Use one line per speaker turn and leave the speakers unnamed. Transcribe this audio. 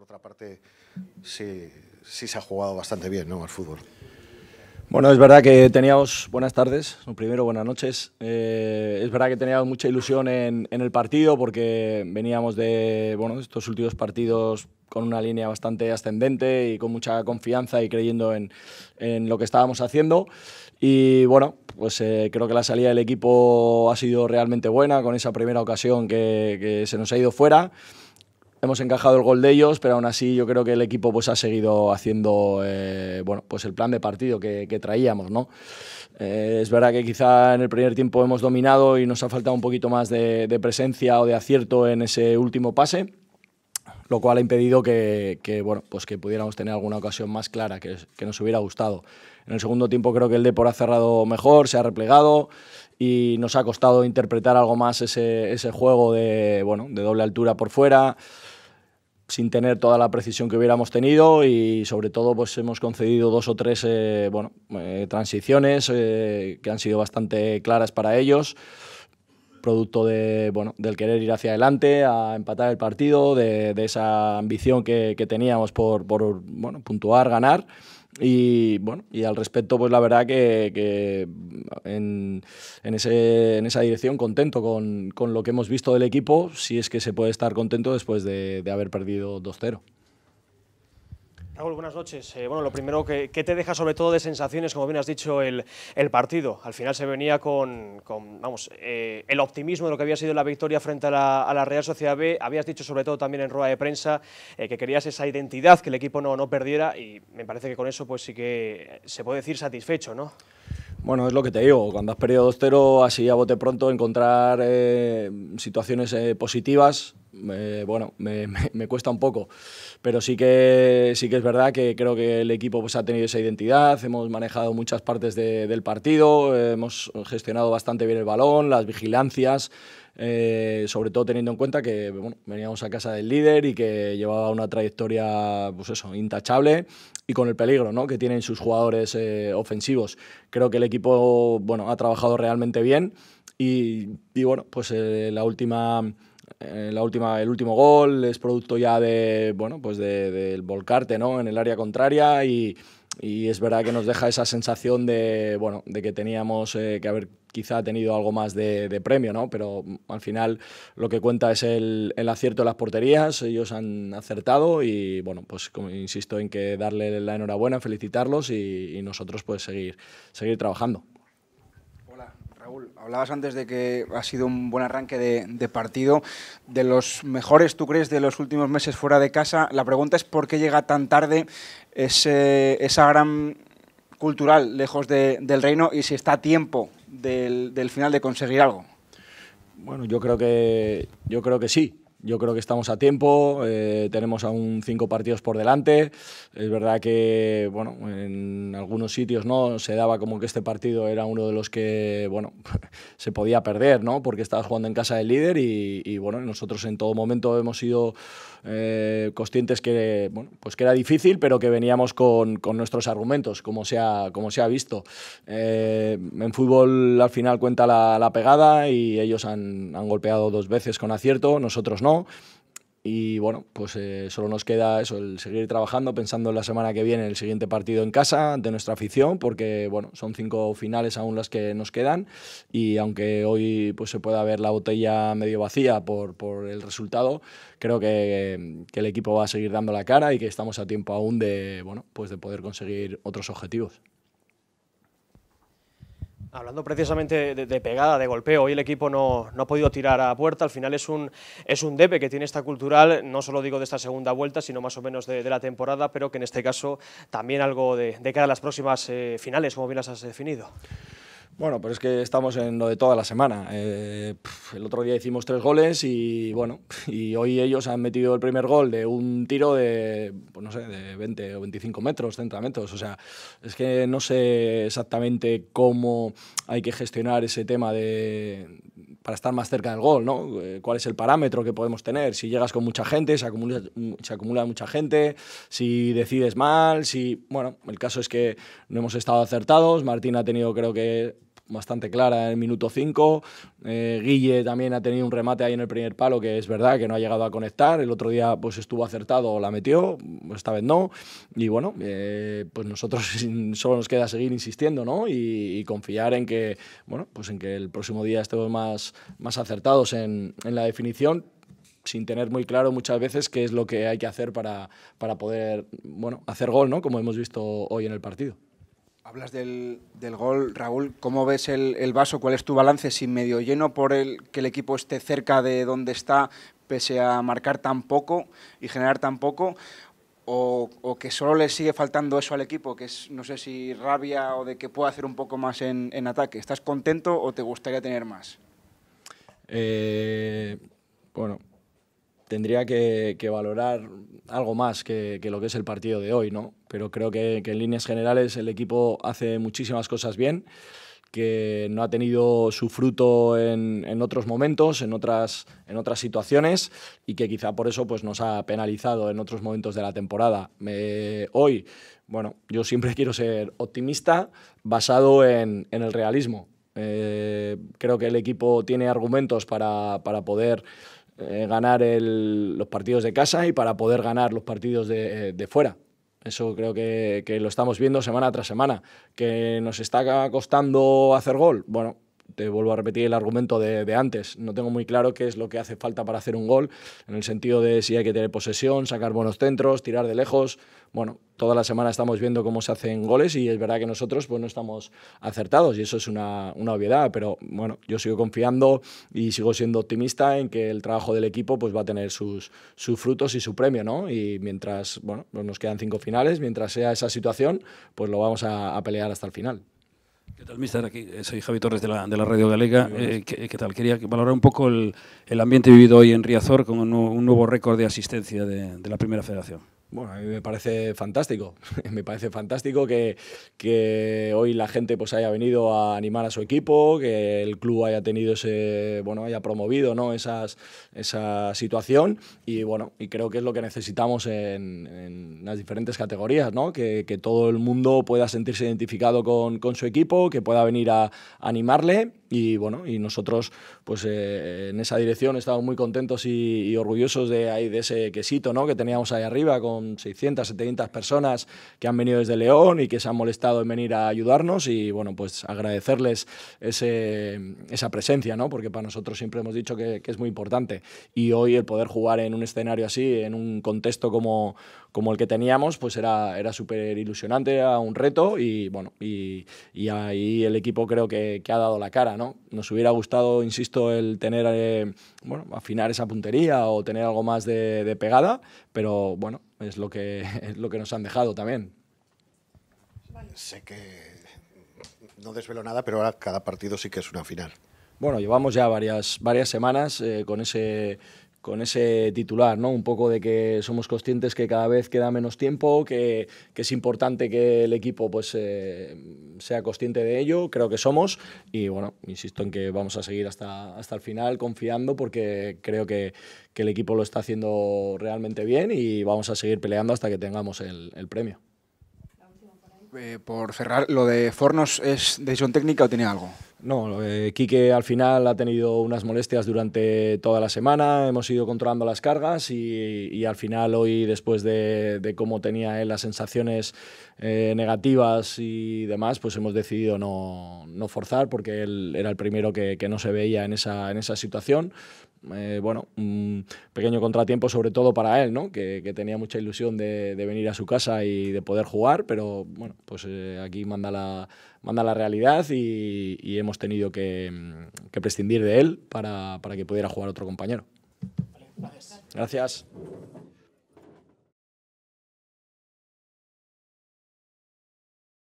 por otra parte, sí, sí se ha jugado bastante bien ¿no? al fútbol. Bueno, es verdad que teníamos, buenas tardes, primero buenas noches, eh, es verdad que teníamos mucha ilusión en, el partido porque veníamos de bueno, estos últimos partidos con una línea bastante ascendente y con mucha confianza y creyendo en, lo que estábamos haciendo. Y bueno, pues eh, creo que la salida del equipo ha sido realmente buena con esa primera ocasión que, que se nos ha ido fuera hemos encajado el gol de ellos, pero aún así yo creo que el equipo pues, ha seguido haciendo eh, bueno, pues el plan de partido que, traíamos. ¿no? Eh, es verdad que quizá en el primer tiempo hemos dominado y nos ha faltado un poquito más de presencia o de acierto en ese último pase lo cual ha impedido que, bueno, pues que pudiéramos tener alguna ocasión más clara que, nos hubiera gustado. En el segundo tiempo creo que el Depor ha cerrado mejor, se ha replegado y nos ha costado interpretar algo más ese, juego de, bueno, de doble altura por fuera sin tener toda la precisión que hubiéramos tenido y sobre todo pues hemos concedido dos o tres eh, eh, transiciones eh, que han sido bastante claras para ellos producto de, bueno, del querer ir hacia adelante, a empatar el partido, de, esa ambición que, teníamos por, bueno, puntuar, ganar. Y bueno, y al respecto, pues la verdad que, en, en, ese, en, esa dirección contento con, con, lo que hemos visto del equipo, si es que se puede estar contento después de, de haber perdido 2-0 buenas noches. Eh, bueno, lo primero, que, te deja sobre todo de sensaciones, como bien has dicho, el, partido? Al final se venía con, vamos, eh, el optimismo de lo que había sido la victoria frente a la, Real Sociedad B. Habías dicho sobre todo también en rueda de prensa eh, que querías esa identidad, que el equipo no, no perdiera y me parece que con eso pues sí que se puede decir satisfecho, ¿no? Bueno, es lo que te digo, cuando has perdido 2-0, así a bote pronto, encontrar situaciones positivas bueno, me, cuesta un poco. Pero sí que, sí que es verdad que creo que el equipo pues, ha tenido esa identidad, hemos manejado muchas partes del partido, hemos gestionado bastante bien el balón, las vigilancias, eh, sobre todo teniendo en cuenta que veníamos a casa del líder y que llevaba una trayectoria pues eso, intachable y con el peligro ¿no? que tienen sus jugadores eh, ofensivos. Creo que el equipo bueno, ha trabajado realmente bien y, y bueno, pues eh, la última eh, la última, el último gol es producto ya de, bueno, pues del volcarte ¿no? en el área contraria y, y, es verdad que nos deja esa sensación de, bueno, de que teníamos eh, que haber quizá tenido algo más de, de, premio, ¿no? pero al final lo que cuenta es el, el, acierto de las porterías, ellos han acertado y bueno, pues insisto en que darle la enhorabuena, felicitarlos y, y nosotros pues seguir, seguir trabajando hablabas antes de que ha sido un buen arranque de, partido. De los mejores, ¿tú crees, de los últimos meses fuera de casa? La pregunta es por qué llega tan tarde esa gran cultural lejos del reino y si está a tiempo del, del, final de conseguir algo. Bueno, yo creo que, yo creo que sí. Yo creo que estamos a tiempo, eh, tenemos aún cinco partidos por delante. Es verdad que, bueno, en algunos sitios no se daba como que este partido era uno de los que, bueno, se podía perder, ¿no? Porque estaba jugando en casa del líder y, bueno, nosotros en todo momento hemos sido eh, conscientes que, pues que era difícil, pero que veníamos con, nuestros argumentos, como se ha, como se ha visto. Eh, en fútbol al final cuenta la, pegada y ellos han golpeado dos veces con acierto, nosotros no. Y bueno, pues eh, solo nos queda eso, el seguir trabajando, pensando en la semana que viene, el siguiente partido en casa de nuestra afición, porque bueno, son cinco finales aún las que nos quedan. Y aunque hoy pues, se pueda ver la botella medio vacía por, el resultado, creo que, que, el equipo va a seguir dando la cara y que estamos a tiempo aún de, bueno, pues de poder conseguir otros objetivos. Hablando precisamente de, pegada, de golpeo, hoy el equipo no, ha podido tirar a puerta, al final es un, es un debe que tiene esta cultural, no solo digo de esta segunda vuelta, sino más o menos de, la temporada, pero que en este caso también algo de, cara a las próximas eh, finales, como bien las has definido. Bueno, pero es que estamos en lo de toda la semana. Eh, el otro día hicimos tres goles y bueno, y hoy ellos han metido el primer gol de un tiro de, pues no sé, de 20 o 25 metros, centramentos. O sea, es que no sé exactamente cómo hay que gestionar ese tema de para estar más cerca del gol, ¿no? Eh, ¿Cuál es el parámetro que podemos tener? Si llegas con mucha gente, se acumula, se acumula mucha gente, si decides mal, si... Bueno, el caso es que no hemos estado acertados, Martín ha tenido creo que bastante clara en el minuto 5. Eh, Guille también ha tenido un remate ahí en el primer palo que es verdad que no ha llegado a conectar. El otro día pues estuvo acertado, la metió, esta vez no. Y bueno, eh, pues nosotros solo nos queda seguir insistiendo ¿no? y, y, confiar en que, bueno, pues en que el próximo día estemos más, más acertados en, en la definición sin tener muy claro muchas veces qué es lo que hay que hacer para, para poder bueno, hacer gol, ¿no? como hemos visto hoy en el partido. Hablas del, del, gol, Raúl. ¿Cómo ves el, vaso? ¿Cuál es tu balance? ¿Sin medio lleno por el que el equipo esté cerca de donde está, pese a marcar tan poco y generar tan poco? ¿O, que solo le sigue faltando eso al equipo, que es, no sé si rabia o de que pueda hacer un poco más en, en ataque? ¿Estás contento o te gustaría tener más? Eh, bueno, tendría que, valorar algo más que, lo que es el partido de hoy, ¿no? Pero creo que, en líneas generales el equipo hace muchísimas cosas bien que no ha tenido su fruto en, otros momentos, en otras, en otras situaciones y que quizá por eso pues, nos ha penalizado en otros momentos de la temporada. hoy, bueno, yo siempre quiero ser optimista basado en, el realismo. Eh, creo que el equipo tiene argumentos para, para poder eh, ganar los partidos de casa y para poder ganar los partidos eh, de, fuera. Eso creo que, que, lo estamos viendo semana tras semana. ¿Que nos está costando hacer gol? Bueno, te vuelvo a repetir el argumento de, antes. No tengo muy claro qué es lo que hace falta para hacer un gol, en el sentido de si hay que tener posesión, sacar buenos centros, tirar de lejos. Bueno, toda la semana estamos viendo cómo se hacen goles y es verdad que nosotros pues, no estamos acertados y eso es una, una obviedad, pero bueno, yo sigo confiando y sigo siendo optimista en que el trabajo del equipo pues, va a tener sus, sus frutos y su premio, ¿no? Y mientras, bueno, nos quedan cinco finales, mientras sea esa situación, pues lo vamos a pelear hasta el final. ¿Qué tal, mister? Aquí eh, soy Javi Torres de la, de la Radio Galega. Eh, ¿qué, tal? Quería valorar un poco el, el, ambiente vivido hoy en Riazor con un, nuevo récord de asistencia de la Primera Federación. Bueno, a mí me parece fantástico. me parece fantástico que, que, hoy la gente pues haya venido a animar a su equipo, que el club haya tenido ese, bueno, haya promovido esa situación. Y bueno, y creo que es lo que necesitamos en, las diferentes categorías, ¿no? Que, todo el mundo pueda sentirse identificado con, su equipo, que pueda venir a animarle y bueno, y nosotros pues eh, en esa dirección estamos muy contentos y, orgullosos de, ahí, de ese quesito ¿no? que teníamos ahí arriba con 600, 700 personas que han venido desde León y que se han molestado en venir a ayudarnos y bueno, pues agradecerles ese, esa presencia, ¿no? porque para nosotros siempre hemos dicho que, que, es muy importante y hoy el poder jugar en un escenario así, en un contexto como, como el que teníamos, pues era, era súper ilusionante, era un reto y bueno, y, ahí el equipo creo que, ha dado la cara, ¿no? Nos hubiera gustado, insisto, el tener, eh, bueno, afinar esa puntería o tener algo más de, pegada, pero bueno, es lo, que, es lo que nos han dejado también. Sé que no desvelo nada, pero ahora cada partido sí que es una final. Bueno, llevamos ya varias, varias semanas eh, con ese con ese titular, ¿no? Un poco de que somos conscientes que cada vez queda menos tiempo, que, es importante que el equipo pues, eh, sea consciente de ello, creo que somos, y bueno, insisto en que vamos a seguir hasta, hasta el final confiando porque creo que, el equipo lo está haciendo realmente bien y vamos a seguir peleando hasta que tengamos el, premio. Eh, por cerrar, ¿lo de Fornos es decisión técnica o tiene algo? No, Kike eh, al final ha tenido unas molestias durante toda la semana, hemos ido controlando las cargas y, al final hoy, después de, cómo tenía él las sensaciones eh, negativas y demás, pues hemos decidido no, forzar porque él era el primero que, no se veía en esa situación. Eh, bueno, un pequeño contratiempo sobre todo para él, ¿no? que, tenía mucha ilusión de, venir a su casa y de poder jugar, pero bueno, pues eh, aquí manda la, manda la realidad y, hemos tenido que, prescindir de él para, que pudiera jugar otro compañero. gracias.